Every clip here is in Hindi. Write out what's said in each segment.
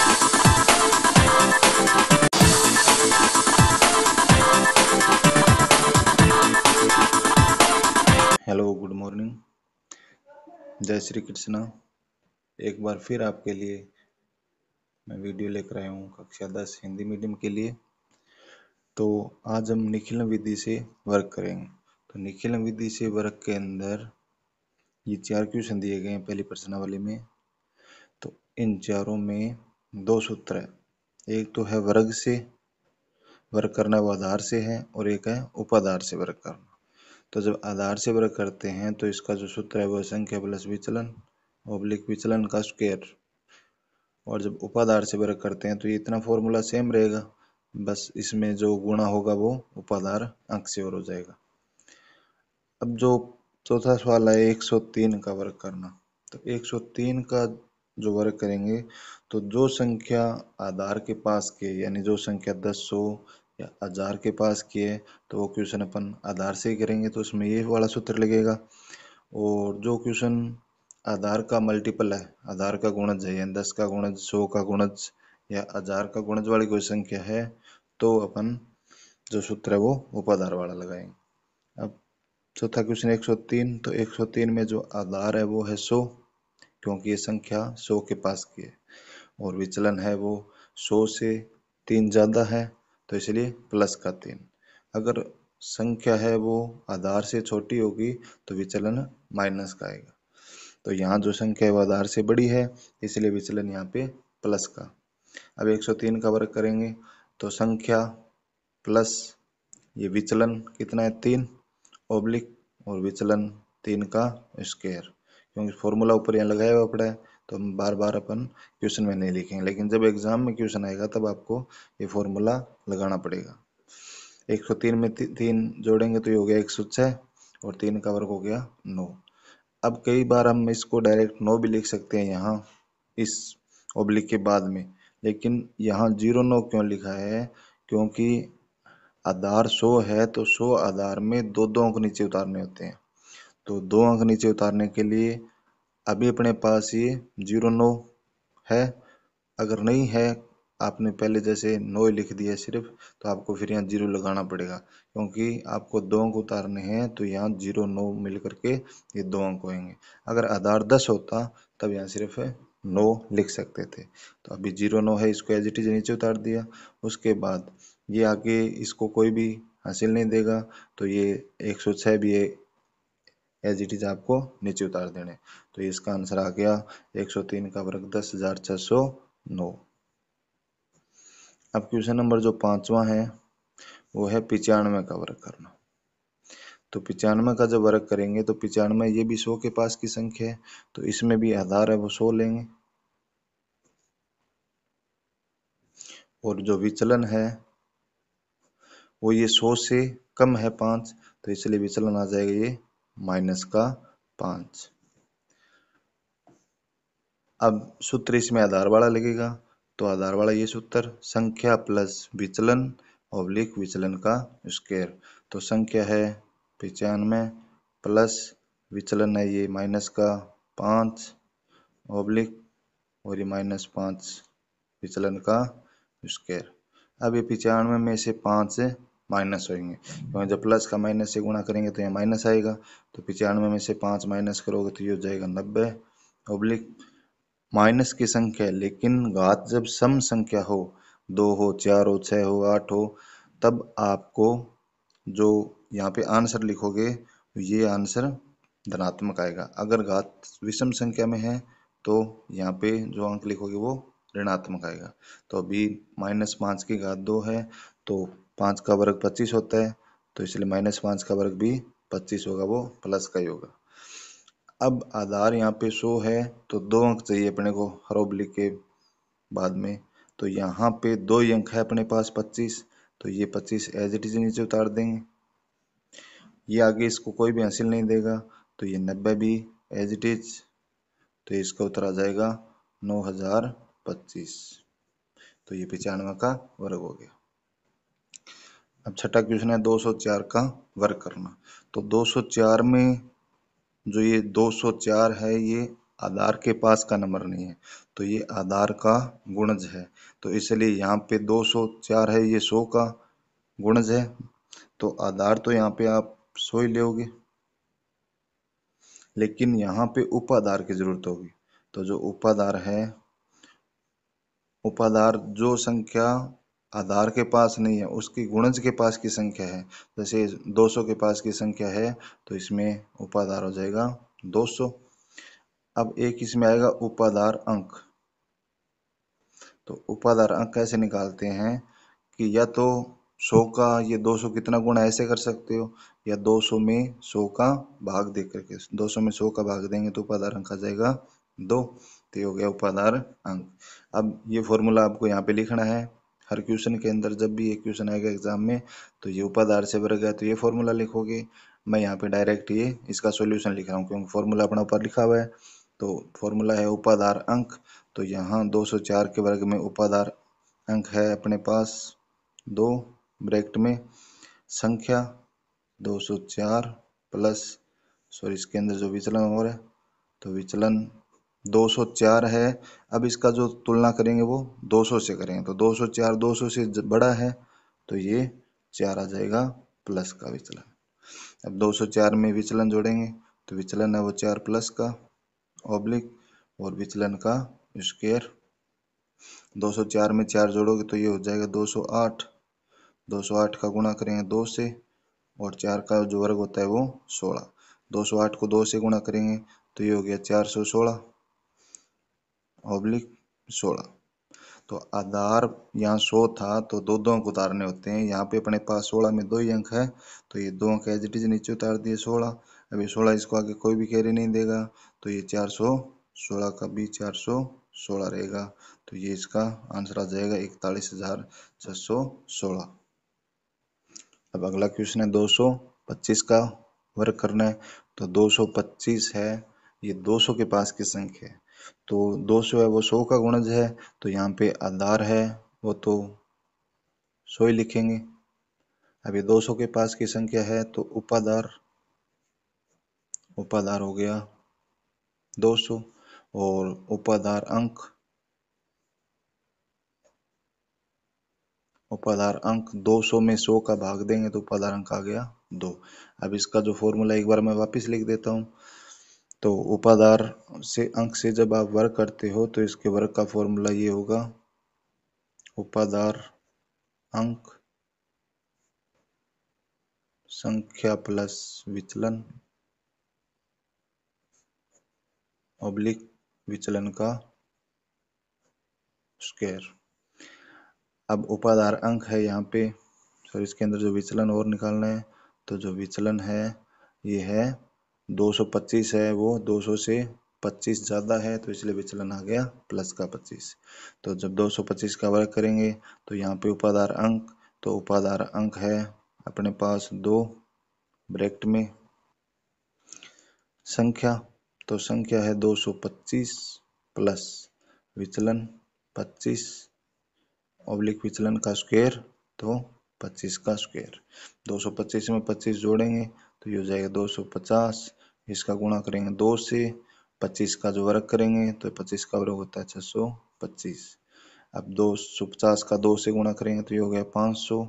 हेलो गुड मॉर्निंग जय श्री कृष्णा एक बार फिर आपके लिए मैं वीडियो लेकर आया हूँ कक्षा दस हिंदी मीडियम के लिए तो आज हम निखिल विधि से वर्क करेंगे तो निखिल विधि से वर्क के अंदर ये चार क्वेश्चन दिए गए हैं पहली प्रश्नावली में तो इन चारों में दो सूत्र है एक तो है वर्ग से वर्ग करना वो आधार से है और एक है उपाधार से वर्ग करना तो जब आधार से वर्ग करते हैं तो इसका जो सूत्र है वह संख्या प्लस विचलन ओब्लिक विचलन का स्क्वेयर और जब उपाधार से वर्ग करते हैं तो ये इतना फॉर्मूला सेम रहेगा बस इसमें जो गुणा होगा वो उपाधार अंक से और हो जाएगा अब जो चौथा सवाल है 103 का वर्ग करना तो 103 का जो वर्क करेंगे तो जो संख्या आधार के पास के यानी जो संख्या दस सौ या हजार के पास की है तो वो क्वेश्चन अपन आधार से ही करेंगे तो उसमें ये वाला सूत्र लगेगा और जो क्वेश्चन आधार का मल्टीपल है आधार का गुणज है यानी दस का गुणज सौ का गुणज या हजार का गुणज वाली कोई संख्या है तो अपन जो सूत्र है वो उपाधार वाला लगाएंगे अब चौथा क्वेश्चन एक सौ तीन तो एक सौ तीन में जो आधार है वो है सौ क्योंकि ये संख्या सौ के पास की है और विचलन है वो सौ से तीन ज़्यादा है तो इसलिए प्लस का तीन अगर संख्या है वो आधार से छोटी होगी तो विचलन माइनस का आएगा तो यहाँ जो संख्या है वो आधार से बड़ी है इसलिए विचलन यहाँ पे प्लस का अब 103 का वर्ग करेंगे तो संख्या प्लस ये विचलन कितना है तीन ओब्लिक और विचलन तीन का स्क्वायर क्योंकि फॉर्मूला ऊपर यहाँ लगाया हुआ पड़ा है तो हम बार बार अपन क्वेश्चन में नहीं लिखेंगे लेकिन जब एग्जाम में क्वेश्चन आएगा तब आपको ये फॉर्मूला लगाना पड़ेगा 103 में ती, तीन जोड़ेंगे तो ये हो गया 106 और तीन का वर्ग हो गया नौ अब कई बार हम इसको डायरेक्ट नौ भी लिख सकते हैं यहाँ इस ओब्लिक के बाद में लेकिन यहाँ जीरो नौ क्यों लिखा है क्योंकि आधार सौ है तो सौ आधार में दो दो अंक नीचे उतारने होते हैं तो दो अंक नीचे उतारने के लिए अभी अपने पास ये जीरो नौ है अगर नहीं है आपने पहले जैसे नौ लिख दिया सिर्फ तो आपको फिर यहाँ जीरो लगाना पड़ेगा क्योंकि आपको दो अंक उतारने हैं तो यहाँ जीरो नौ मिल करके ये दो अंक होंगे अगर आधार दस होता तब यहाँ सिर्फ नौ लिख सकते थे तो अभी जीरो नौ है इसको एज नीचे उतार दिया उसके बाद ये आगे इसको कोई भी हासिल नहीं देगा तो ये एक सौ छः भी एज इट इज आपको नीचे उतार देने तो इसका आंसर आ गया 103 का वर्ग दस हजार छह सौ नौ अब क्वेश्चन नंबर जो पांचवा है वो है पिचानवे का वर्ग करना तो पिचानवे का जब वर्ग करेंगे तो पिचानवे ये भी सौ के पास की संख्या है तो इसमें भी आधार है वो सौ लेंगे और जो विचलन है वो ये सौ से कम है पांच तो इसलिए विचलन आ जाएगा ये माइनस का पांच अब सूत्र इसमें आधार वाला लगेगा तो आधार वाला ये सूत्र संख्या प्लस विचलन ओब्लिक विचलन का स्केयर तो संख्या है पचानवे प्लस विचलन है ये माइनस का पांच ओब्लिक और ये माइनस पांच विचलन का स्केयर अब ये पचानवे में से पांच माइनस होएंगे क्योंकि जब प्लस का माइनस से गुणा करेंगे तो यहाँ माइनस आएगा तो पिचानवे में से पाँच माइनस करोगे तो ये हो जाएगा नब्बे ओब्लिक माइनस की संख्या लेकिन घात जब सम संख्या हो दो हो चार हो छः हो आठ हो तब आपको जो यहाँ पे आंसर लिखोगे ये आंसर धनात्मक आएगा अगर घात विषम संख्या में है तो यहाँ पे जो अंक लिखोगे वो ऋणात्मक आएगा तो अभी माइनस पाँच की घात दो है तो पाँच का वर्ग पच्चीस होता है तो इसलिए माइनस पाँच का वर्ग भी पच्चीस होगा वो प्लस का ही होगा अब आधार यहाँ पे सो है तो दो अंक चाहिए अपने को लिख के बाद में तो यहाँ पे दो ही अंक है अपने पास पच्चीस तो ये पच्चीस एज इट इज नीचे उतार देंगे ये आगे इसको कोई भी हासिल नहीं देगा तो ये नब्बे भी एज इट इज तो इसका उत्तर आ जाएगा नौ हजार पच्चीस तो ये पचानवे का वर्ग हो गया अब छठा क्वेश्चन है 204 का वर्क करना तो 204 में जो ये 204 है ये आधार के पास का नंबर नहीं है तो ये आधार का गुणज है तो इसलिए यहाँ पे 204 है ये 100 का गुणज है तो आधार तो यहाँ पे आप 100 ही लोगे लेकिन यहाँ पे उपाधार की जरूरत होगी तो जो उपाधार है उपाधार जो संख्या आधार के पास नहीं है उसकी गुणज के पास की संख्या है जैसे 200 के पास की संख्या है तो इसमें उपाधार हो जाएगा 200 अब एक इसमें आएगा उपाधार अंक तो उपाधार अंक कैसे निकालते हैं कि या तो 100 का ये 200 कितना गुणा ऐसे कर सकते हो या 200 में 100 का भाग दे करके 200 में 100 का भाग देंगे तो उपाधार अंक आ जाएगा दो तो हो गया उपाधार अंक अब ये फॉर्मूला आपको यहाँ पे लिखना है हर क्वेश्चन के अंदर जब भी ये क्वेश्चन आएगा एग्जाम में तो ये उपाधार से वर्ग है तो ये फॉर्मूला लिखोगे मैं यहाँ पे डायरेक्ट ये इसका सॉल्यूशन लिख रहा हूँ क्योंकि फॉर्मूला अपना ऊपर लिखा हुआ है तो फॉर्मूला है उपाधार अंक तो यहाँ 204 के वर्ग में उपाधार अंक है अपने पास दो ब्रैकेट में संख्या 204 प्लस सॉरी इसके अंदर जो विचलन हो रहा है तो विचलन दो सौ चार है अब इसका जो तुलना करेंगे वो दो सौ से करेंगे तो दो सौ चार दो सौ से बड़ा है तो ये चार आ जाएगा प्लस का विचलन अब दो सौ चार में विचलन जोड़ेंगे तो विचलन है वो चार प्लस का ऑब्लिक और विचलन का स्क्वेयर 204 में चार जोड़ोगे तो ये हो जाएगा 208 208 का गुणा करेंगे दो से और चार का जो वर्ग होता है वो सोलह 208 को दो से गुणा करेंगे तो ये हो गया सोलह ऑब्लिक सोलह तो आधार यहाँ सो था तो दो दो अंक उतारने होते हैं यहाँ पे अपने पास सोलह में दो ही अंक है तो ये दो अंक एज इट इज नीचे उतार दिए सोलह अभी सोलह इसको आगे कोई भी कैरी नहीं देगा तो ये चार सौ सोलह का भी चार सौ सोलह रहेगा तो ये इसका आंसर आ जाएगा इकतालीस हजार छह सौ सोलह अब अगला क्वेश्चन है दो सौ पच्चीस का वर्क करना है तो दो सौ पच्चीस है ये दो सौ के पास की संख्या है तो दो सौ है वो सौ का गुणज है तो यहाँ पे आधार है वो तो सौ ही लिखेंगे अभी दो सौ के पास की संख्या है तो उपाधार उपाधार हो गया दो सौ और उपाधार अंक उपाधार अंक 200 में 100 का भाग देंगे तो उपाधार अंक आ गया दो अब इसका जो फॉर्मूला एक बार मैं वापस लिख देता हूं तो उपादार से अंक से जब आप वर्ग करते हो तो इसके वर्ग का फॉर्मूला ये होगा उपादार अंक संख्या प्लस विचलन ऑब्लिक विचलन का स्क्वायर अब उपाधार अंक है यहाँ पे सर इसके अंदर जो विचलन और निकालना है तो जो विचलन है ये है 225 है वो 200 से 25 ज़्यादा है तो इसलिए विचलन आ गया प्लस का 25 तो जब 225 का वर्ग करेंगे तो यहाँ पे उपाधार अंक तो उपाधार अंक है अपने पास दो ब्रैकेट में संख्या तो संख्या है 225 प्लस विचलन 25 ऑब्लिक विचलन का स्क्वायर तो 25 का स्क्वायर 225 में 25 जोड़ेंगे तो ये हो जाएगा 250 इसका गुणा करेंगे दो से पच्चीस का जो वर्ग करेंगे तो पच्चीस का वर्ग होता है छह सौ पच्चीस अब दो सौ पचास का दो से गुणा करेंगे तो ये हो गया पाँच सौ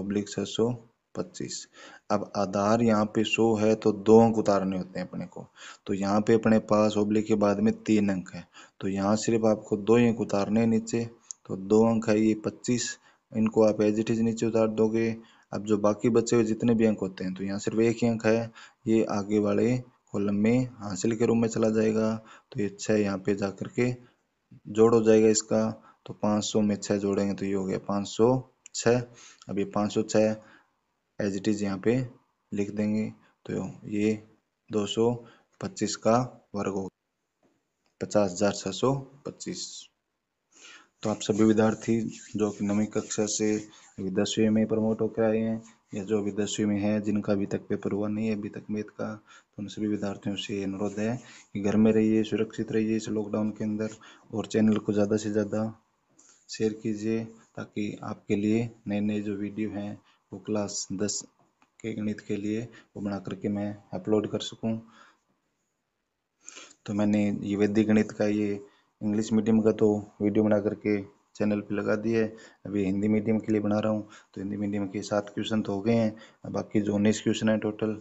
ओब्लिक छह सौ पच्चीस अब आधार यहाँ पे सौ है तो दो अंक उतारने होते हैं अपने को तो यहाँ पे अपने पास ओब्लिक के बाद में तीन अंक है तो यहाँ सिर्फ आपको दो अंक उतारने नीचे तो दो अंक है ये पच्चीस इनको आप एज इट इज नीचे उतार दोगे अब जो बाकी बचे हुए जितने भी अंक होते हैं तो यहाँ सिर्फ एक ही अंक है ये आगे वाले कॉलम में हासिल के रूप में चला जाएगा तो ये छः यहाँ पे जा के जोड़ हो जाएगा इसका तो पाँच सौ में छः जोड़ेंगे तो ये हो गया पाँच सौ छः अब ये पाँच सौ छः एज इट इज़ यहाँ पे लिख देंगे तो ये दो सौ पच्चीस का वर्ग हो पचास हज़ार छः सौ पच्चीस तो आप सभी विद्यार्थी जो कि नवी कक्षा से अभी दसवीं में प्रमोट होकर आए हैं या जो अभी दसवीं में है जिनका अभी तक पेपर हुआ नहीं है अभी तक मेथ का तो उन सभी विद्यार्थियों से अनुरोध है कि घर में रहिए सुरक्षित रहिए इस लॉकडाउन के अंदर और चैनल को ज़्यादा से ज़्यादा शेयर कीजिए ताकि आपके लिए नए नए जो वीडियो हैं वो क्लास दस के गणित के लिए वो बना करके मैं अपलोड कर सकूँ तो मैंने ये वैद्य गणित का ये इंग्लिश मीडियम का तो वीडियो बना करके चैनल पे लगा दिया है अभी हिंदी मीडियम के लिए बना रहा हूँ तो हिंदी मीडियम के सात क्वेश्चन तो हो गए हैं बाकी जो उन्नीस क्वेश्चन हैं टोटल